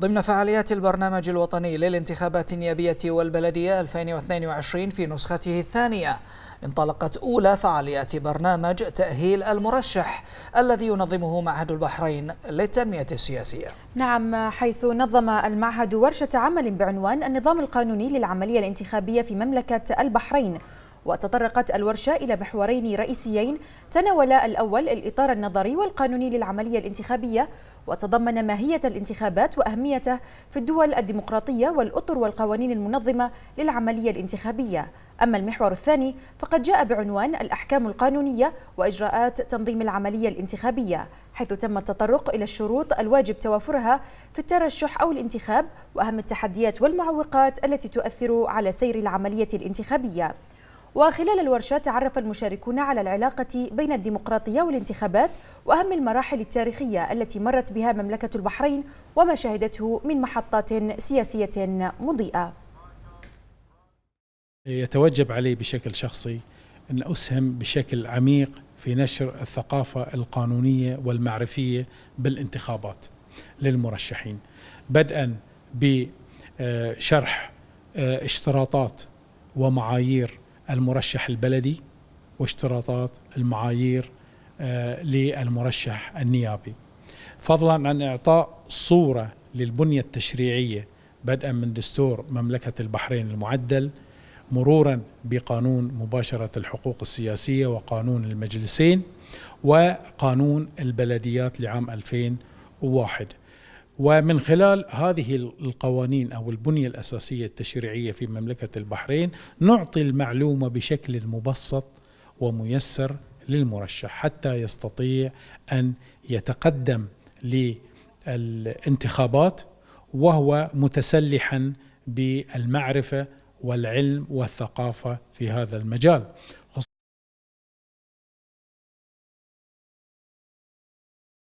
ضمن فعاليات البرنامج الوطني للانتخابات النيابية والبلدية 2022 في نسخته الثانية انطلقت أولى فعاليات برنامج تأهيل المرشح الذي ينظمه معهد البحرين للتنمية السياسية نعم حيث نظم المعهد ورشة عمل بعنوان النظام القانوني للعملية الانتخابية في مملكة البحرين وتطرقت الورشة إلى محورين رئيسيين تناولا الأول الإطار النظري والقانوني للعملية الانتخابية وتضمن ماهية الانتخابات وأهميته في الدول الديمقراطية والأطر والقوانين المنظمة للعملية الانتخابية أما المحور الثاني فقد جاء بعنوان الأحكام القانونية وإجراءات تنظيم العملية الانتخابية حيث تم التطرق إلى الشروط الواجب توافرها في الترشح أو الانتخاب وأهم التحديات والمعوقات التي تؤثر على سير العملية الانتخابية وخلال الورشة تعرف المشاركون على العلاقة بين الديمقراطية والانتخابات وأهم المراحل التاريخية التي مرت بها مملكة البحرين وما شهدته من محطات سياسية مضيئة يتوجب علي بشكل شخصي أن أسهم بشكل عميق في نشر الثقافة القانونية والمعرفية بالانتخابات للمرشحين بدءا بشرح آه، اشتراطات ومعايير المرشح البلدي واشتراطات المعايير آه، للمرشح النيابي فضلا عن إعطاء صورة للبنية التشريعية بدءا من دستور مملكة البحرين المعدل مرورا بقانون مباشرة الحقوق السياسية وقانون المجلسين وقانون البلديات لعام 2001 ومن خلال هذه القوانين او البنيه الاساسيه التشريعيه في مملكه البحرين نعطي المعلومه بشكل مبسط وميسر للمرشح حتى يستطيع ان يتقدم للانتخابات وهو متسلحا بالمعرفه والعلم والثقافه في هذا المجال